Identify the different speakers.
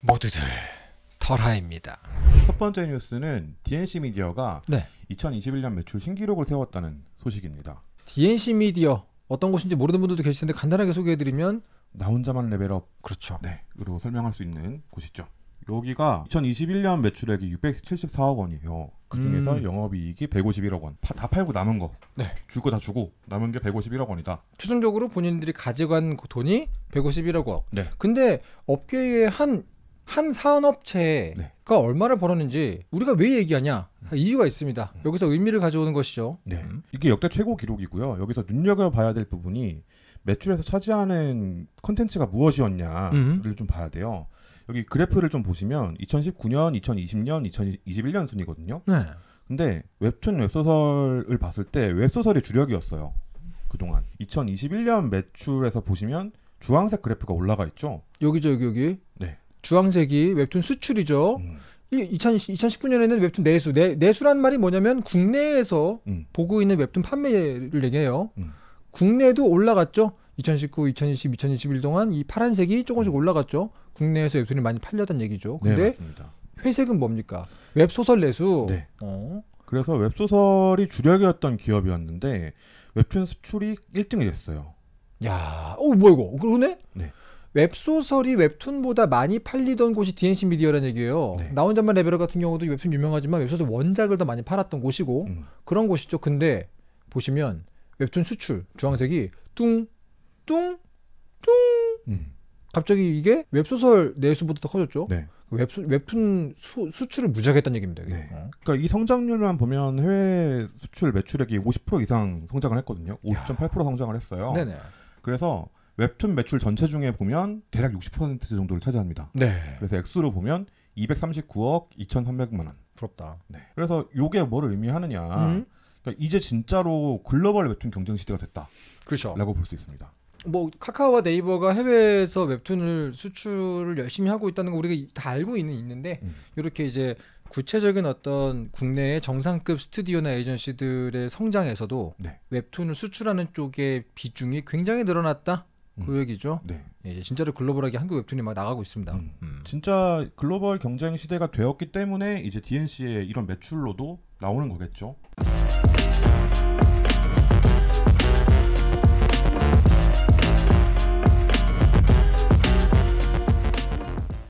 Speaker 1: 모두들 털하입니다. 첫 번째 뉴스는 DNC 미디어가 네. 2021년 매출 신기록을 세웠다는 소식입니다. DNC 미디어 어떤 곳인지 모르는 분들도 계실 텐데 간단하게 소개해드리면 나 혼자만 레벨업 그렇죠. 네으로 설명할 수 있는 곳이죠. 여기가 2021년 매출액이 674억 원이에요. 그 중에서 음. 영업이익이 151억 원. 파, 다 팔고 남은 거. 네. 줄 거 다 주고 남은 게 151억 원이다. 최종적으로 본인들이 가져간 돈이 151억 원. 네. 근데 업계의 한
Speaker 2: 한 산업체가 네. 얼마를 벌었는지 우리가 왜 얘기하냐 이유가 있습니다. 음.
Speaker 1: 여기서 의미를 가져오는 것이죠. 네. 음. 이게 역대 최고 기록이고요. 여기서 눈여겨봐야 될 부분이 매출에서 차지하는 컨텐츠가 무엇이었냐를 음. 좀 봐야 돼요. 여기 그래프를 좀 보시면 2019년, 2020년, 2021년 순이거든요. 네. 근데 웹툰 웹소설을 봤을 때 웹소설이 주력이었어요. 그동안 2021년 매출에서 보시면 주황색 그래프가 올라가 있죠. 여기죠, 여기 여기. 네.
Speaker 2: 주황색이 웹툰 수출이죠. 음. 이 2019년에는 웹툰 내수 내, 내수란 말이 뭐냐면 국내에서 음. 보고 있는 웹툰 판매를 얘기해요. 음. 국내도 올라갔죠. 2019, 2020, 2021 동안 이 파란색이 조금씩 음. 올라갔죠. 국내에서 웹툰이 많이 팔려던 얘기죠. 네, 근데 네, 회색은 뭡니까?
Speaker 1: 웹소설 내수. 네. 어. 그래서 웹소설이 주력이었던 기업이었는데 웹툰 수출이 1등이 됐어요. 야, 어 뭐야 이거? 그러네. 네. 웹소설이 웹툰보다 많이 팔리던
Speaker 2: 곳이 DNC 미디어라는 얘기예요. 네. 나 혼자만 레벨업 같은 경우도 웹툰 유명하지만 웹소설 원작을 더 많이 팔았던 곳이고 음. 그런 곳이죠. 근데 보시면 웹툰 수출 주황색이 뚱 뚱뚱 음. 갑자기 이게 웹소설 내수보다 더 커졌죠.
Speaker 1: 네. 웹툰, 웹툰 수, 수출을 무지하게 했다는 얘기입니다. 네. 어. 그러니까 이 성장률만 보면 해외 수출 매출액이 50% 이상 성장을 했거든요. 50.8% 성장을 했어요. 네네. 그래서 웹툰 매출 전체 중에 보면 대략 60% 정도를 차지합니다. 네. 그래서 액수로 보면 239억 2,300만 원. 부럽다. 네. 그래서 요게 뭘 의미하느냐? 음? 그러니까 이제 진짜로 글로벌 웹툰 경쟁 시대가 됐다. 그렇죠. 라고 볼 수 있습니다.
Speaker 2: 뭐 카카오와 네이버가 해외에서 웹툰을 수출을 열심히 하고 있다는 거 우리가 다 알고 있는 있는데 음. 이렇게 이제 구체적인 어떤 국내의 정상급 스튜디오나 에이전시들의 성장에서도 네. 웹툰을 수출하는 쪽의 비중이 굉장히
Speaker 1: 늘어났다. 그 음. 얘기죠. 네. 예, 진짜로 글로벌하게 한국 웹툰이 막 나가고 있습니다. 음. 음. 진짜 글로벌 경쟁 시대가 되었기 때문에 이제 DNC의 이런 매출로도 나오는 거겠죠.